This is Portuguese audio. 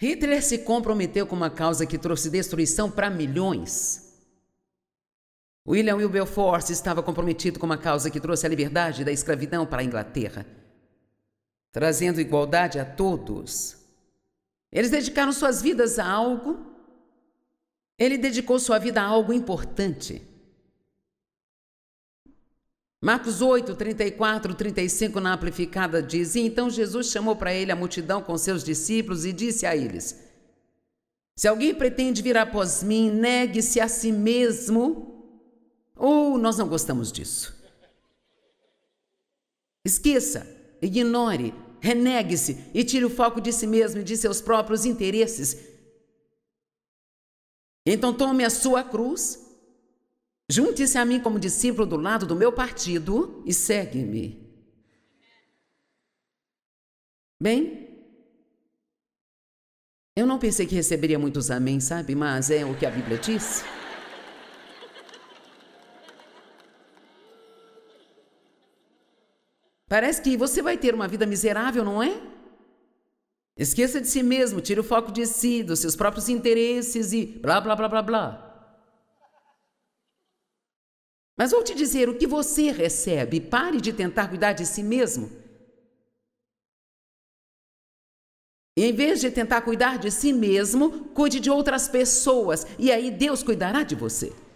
Hitler se comprometeu com uma causa que trouxe destruição para milhões. William Wilberforce estava comprometido com uma causa que trouxe a liberdade da escravidão para a Inglaterra, trazendo igualdade a todos. Eles dedicaram suas vidas a algo. Ele dedicou sua vida a algo importante. Marcos 8, 34, 35 na amplificada diz: E então Jesus chamou para ele a multidão com seus discípulos e disse a eles: Se alguém pretende vir após mim, negue-se a si mesmo. Ou oh, nós não gostamos disso. Esqueça, ignore, renegue-se e tire o foco de si mesmo e de seus próprios interesses. Então tome a sua cruz Junte-se a mim como discípulo do lado do meu partido e segue-me. Bem, eu não pensei que receberia muitos amém, sabe? Mas é o que a Bíblia diz. Parece que você vai ter uma vida miserável, não é? Esqueça de si mesmo, tire o foco de si, dos seus próprios interesses e blá blá blá blá blá. Mas vou te dizer: o que você recebe, pare de tentar cuidar de si mesmo. Em vez de tentar cuidar de si mesmo, cuide de outras pessoas, e aí Deus cuidará de você.